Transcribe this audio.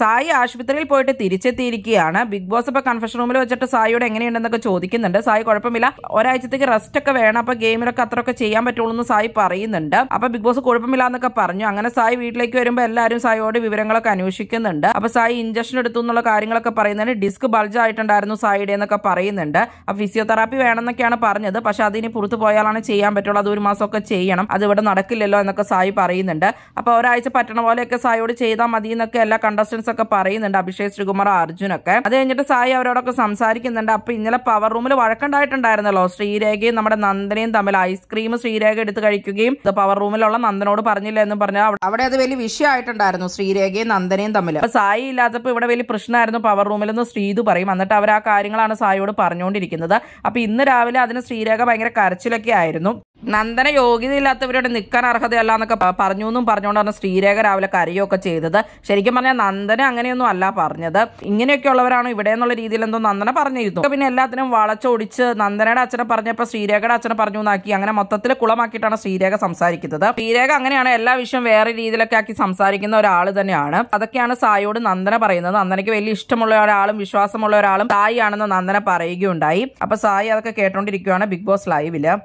സായി ആശുപത്രിയിൽ പോയിട്ട് തിരിച്ചെത്തിയിരിക്കുകയാണ് ബിഗ് ബോസ് ഇപ്പൊ കൺഫെഷൻ റൂമിൽ വെച്ചിട്ട് സായിയോട് എങ്ങനെയുണ്ടെന്നൊക്കെ ചോദിക്കുന്നുണ്ട് സായി കുഴപ്പമില്ല ഒരാഴ്ചത്തേക്ക് റെസ്റ്റ് ഒക്കെ വേണം അപ്പൊ ഗെയിമിലൊക്കെ അത്രയൊക്കെ ചെയ്യാൻ പറ്റുള്ളൂ എന്ന് സായി പറയുന്നുണ്ട് അപ്പൊ ബിഗ് ബോസ് കുഴപ്പമില്ല എന്നൊക്കെ പറഞ്ഞു അങ്ങനെ സായി വീട്ടിലേക്ക് വരുമ്പോൾ എല്ലാവരും സായിയോട് വിവരങ്ങളൊക്കെ അന്വേഷിക്കുന്നുണ്ട് അപ്പൊ സായി ഇഞ്ചക്ഷൻ എടുത്തു എന്നുള്ള കാര്യങ്ങളൊക്കെ പറയുന്നുണ്ട് ഡിസ്ക് ബൾജ് ആയിട്ടുണ്ടായിരുന്നു സായിയുടെ എന്നൊക്കെ പറയുന്നുണ്ട് അപ്പൊ ഫിസിയോതെറാപ്പി വേണമെന്നൊക്കെയാണ് പറഞ്ഞത് പക്ഷെ അതിന് പുറത്തു പോയാലാണ് ചെയ്യാൻ പറ്റുള്ളൂ അത് ഒരു മാസമൊക്കെ ചെയ്യണം അത് ഇവിടെ നടക്കില്ലല്ലോ എന്നൊക്കെ സായി പറയുന്നുണ്ട് അപ്പൊ ഒരാഴ്ച പറ്റണ പോലെയൊക്കെ സായിയോട് ചെയ്താൽ മതി എന്നൊക്കെ എല്ലാ കണ്ടസ്റ്റ് ക്വസ്റ്റ്യൻസ് ഒക്കെ പറയുന്നുണ്ട് അഭിഷേക് ശ്രീകുമാർ അർജുനൊക്കെ അത് കഴിഞ്ഞിട്ട് സായി അവരോടൊക്കെ സംസാരിക്കുന്നുണ്ട് അപ്പൊ ഇന്നലെ പവർ റൂമിൽ വഴക്കുണ്ടായിട്ടുണ്ടായിരുന്നല്ലോ ശ്രീരേഖയും നമ്മുടെ നന്ദനയും തമ്മിൽ ഐസ്ക്രീം ശ്രീരേഖ എടുത്ത് കഴിക്കുകയും പവർ റൂമിലുള്ള നന്ദനോട് പറഞ്ഞില്ല എന്ന് പറഞ്ഞ അവിടെ അത് വലിയ വിഷയമായിട്ടുണ്ടായിരുന്നു ശ്രീരേഖയും നന്ദനയും തമ്മിൽ അപ്പൊ സായി ഇല്ലാത്തപ്പോൾ ഇവിടെ വലിയ പ്രശ്നമായിരുന്നു പവർ റൂമിൽ നിന്ന് ശ്രീതു പറയും എന്നിട്ട് അവർ ആ കാര്യങ്ങളാണ് സായിയോട് പറഞ്ഞുകൊണ്ടിരിക്കുന്നത് അപ്പൊ ഇന്ന് രാവിലെ അതിന് ശ്രീരേഖ ഭയങ്കര കരച്ചിലൊക്കെ ആയിരുന്നു നന്ദന യോഗ്യത ഇല്ലാത്തവരോട് നിൽക്കാൻ അർഹതയല്ല എന്നൊക്കെ പറഞ്ഞു എന്നും പറഞ്ഞുകൊണ്ടാണ് ശ്രീരേഖ രാവിലെ കരയുമൊക്കെ ചെയ്തത് ശരിക്കും പറഞ്ഞാൽ നന്ദന അങ്ങനെയൊന്നും അല്ല പറഞ്ഞത് ഇങ്ങനെയൊക്കെ ഉള്ളവരാണ് ഇവിടെ എന്നുള്ള രീതിയിൽ എന്തോ നന്ദന പറഞ്ഞിരുന്നു പിന്നെ എല്ലാത്തിനും വളച്ചൊടിച്ച് നന്ദനയുടെ അച്ഛനെ പറഞ്ഞപ്പോൾ ശ്രീരേഖയുടെ അച്ഛനെ പറഞ്ഞു എന്നാക്കി അങ്ങനെ മൊത്തത്തിൽ കുളമാക്കിയിട്ടാണ് ശ്രീരേഖ സംസാരിക്കുന്നത് ശ്രീരേഖ അങ്ങനെയാണ് എല്ലാ വിഷയം വേറെ രീതിയിലൊക്കെ ആക്കി സംസാരിക്കുന്ന ഒരാൾ തന്നെയാണ് അതൊക്കെയാണ് സായിയോട് നന്ദന പറയുന്നത് നന്ദനയ്ക്ക് വലിയ ഇഷ്ടമുള്ള ഒരാളും വിശ്വാസമുള്ള ഒരാളും സായി ആണെന്ന് നന്ദന പറയുകയുണ്ടായി അപ്പൊ സായി അതൊക്കെ കേട്ടോണ്ടിരിക്കുകയാണ് ബിഗ് ബോസ് ലൈവില്